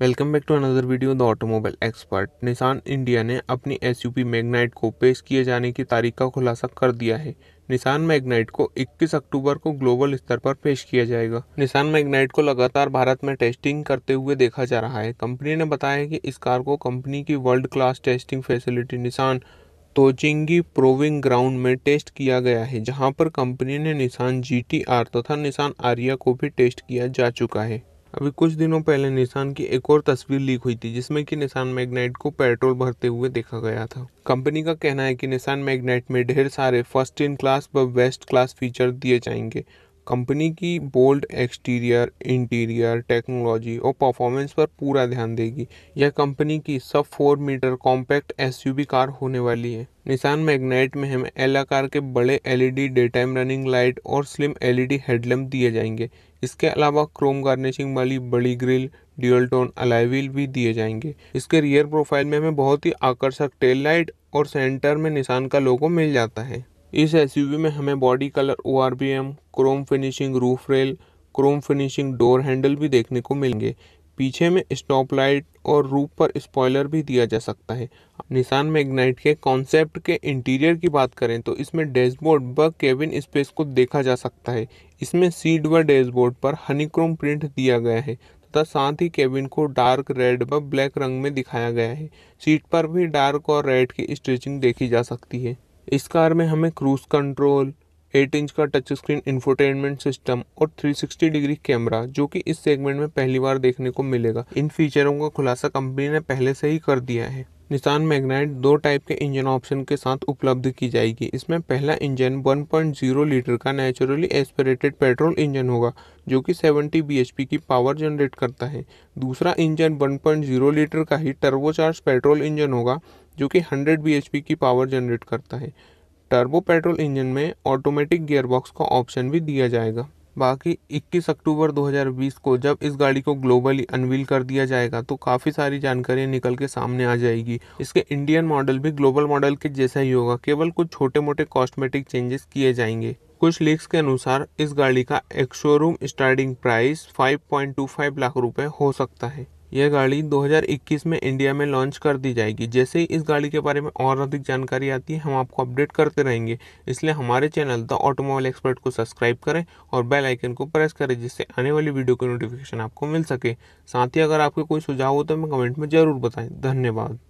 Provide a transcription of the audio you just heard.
welcome back to another video the automobile expert Nissan India ने अपनी S U Magnite को पेश किए जाने की तारीख का खुलासा कर दिया है निशान मैग्नाइट को 21 अक्टूबर को ग्लोबल स्तर पर पेश किया जाएगा निशान मैग्नाइट को लगातार भारत में टेस्टिंग करते हुए देखा जा रहा है कंपनी ने बताया कि इस कार को कंपनी की world class testing facility Nissan Tochigi proving ground में टेस्ट किया गया है जहां पर कंपनी ने निशान जी तथा निशान आर्या को भी टेस्ट किया जा चुका है अभी कुछ दिनों पहले निशान की एक और तस्वीर लीक हुई थी जिसमें कि निशान मैग्नाइट को पेट्रोल भरते हुए देखा गया था कंपनी का कहना है कि निशान मैग्नाइट में ढेर सारे फर्स्ट इन क्लास व बेस्ट क्लास फीचर दिए जाएंगे कंपनी की बोल्ड एक्सटीरियर इंटीरियर टेक्नोलॉजी और परफॉर्मेंस पर पूरा ध्यान देगी यह कंपनी की sub four metre compact S car होने वाली है निशान मैग्नाइट में हम एल आकार के बड़े LED daytime running light और स्लिम एलईडी हेडलैम्प दिए जाएंगे इसके अलावा क्रोम गार्निशिंग वाली बड़ी ग्रिल ड्यूअल टोन अलाई भी दिए जाएंगे इसके रियर प्रोफाइल में हमें बहुत ही आकर्षक टेल लाइट और सेंटर में निशान का लोगो मिल जाता है इस एस में हमें बॉडी कलर ओ chrome finishing roof rail chrome finishing door handle भी देखने को मिलेंगे पीछे में स्टॉप लाइट और रूप पर स्पॉइलर भी दिया जा सकता है निशान मैग्नाइट के कॉन्सेप्ट के इंटीरियर की बात करें तो इसमें डैशबोर्ड व केबिन स्पेस को देखा जा सकता है इसमें सीट व डैशबोर्ड पर हनीक्रोम प्रिंट दिया गया है तथा साथ ही केबिन को डार्क रेड व ब्लैक रंग में दिखाया गया है सीट पर भी डार्क और रेड की स्ट्रेचिंग देखी जा सकती है इस कार में हमें क्रूज कंट्रोल एट इंच का टच स्क्रीन इंफोटेनमेंट सिस्टम और 360 डिग्री कैमरा जो कि इस सेगमेंट में पहली बार देखने को मिलेगा इन फीचरों का खुलासा कंपनी ने पहले से ही कर दिया है निशान मैग्नाइट दो टाइप के इंजन ऑप्शन के साथ उपलब्ध की जाएगी इसमें पहला इंजन 1.0 लीटर का नेचुरली एस्पिरेटेड पेट्रोल इंजन होगा जो कि 70 bhp की पावर जनरेट करता है दूसरा इंजन 1.0 लीटर का ही टर्बोचार्ज पेट्रोल इंजन होगा जो कि 100 bhp की पावर जनरेट करता है टर्बो पेट्रोल इंजन में ऑटोमेटिक गियरबॉक्स का ऑप्शन भी दिया जाएगा बाकी 21 अक्टूबर 2020 को जब इस गाड़ी को ग्लोबली अनवील कर दिया जाएगा तो काफ़ी सारी जानकारियां निकल के सामने आ जाएगी इसके इंडियन मॉडल भी ग्लोबल मॉडल के जैसा ही होगा केवल कुछ छोटे मोटे कॉस्मेटिक चेंजेस किए जाएंगे कुछ लीक्स के अनुसार इस गाड़ी का एक्शोरूम स्टार्टिंग प्राइस 5.25 लाख रुपए हो सकता है यह गाड़ी 2021 में इंडिया में लॉन्च कर दी जाएगी जैसे ही इस गाड़ी के बारे में और अधिक जानकारी आती है हम आपको अपडेट करते रहेंगे इसलिए हमारे चैनल द ऑटोमोबाइल एक्सपर्ट को सब्सक्राइब करें और बेल आइकन को प्रेस करें जिससे आने वाली वीडियो की नोटिफिकेशन आपको मिल सके साथ ही अगर आपके कोई सुझाव हो तो हमें कमेंट में ज़रूर बताएँ धन्यवाद